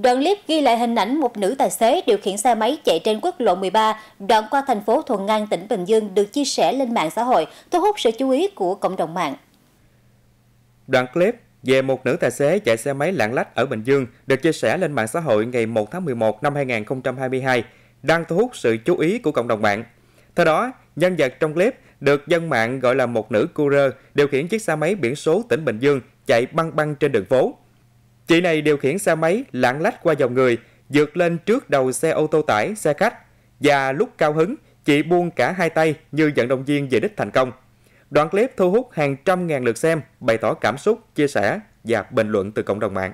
Đoạn clip ghi lại hình ảnh một nữ tài xế điều khiển xe máy chạy trên quốc lộ 13 đoạn qua thành phố Thuận An, tỉnh Bình Dương được chia sẻ lên mạng xã hội, thu hút sự chú ý của cộng đồng mạng. Đoạn clip về một nữ tài xế chạy xe máy lạng lách ở Bình Dương được chia sẻ lên mạng xã hội ngày 1 tháng 11 năm 2022 đang thu hút sự chú ý của cộng đồng mạng. Theo đó, nhân vật trong clip được dân mạng gọi là một nữ rơ điều khiển chiếc xe máy biển số tỉnh Bình Dương chạy băng băng trên đường phố. Chị này điều khiển xe máy lãng lách qua dòng người, dược lên trước đầu xe ô tô tải, xe khách. Và lúc cao hứng, chị buông cả hai tay như vận động viên về đích thành công. Đoạn clip thu hút hàng trăm ngàn lượt xem, bày tỏ cảm xúc, chia sẻ và bình luận từ cộng đồng mạng.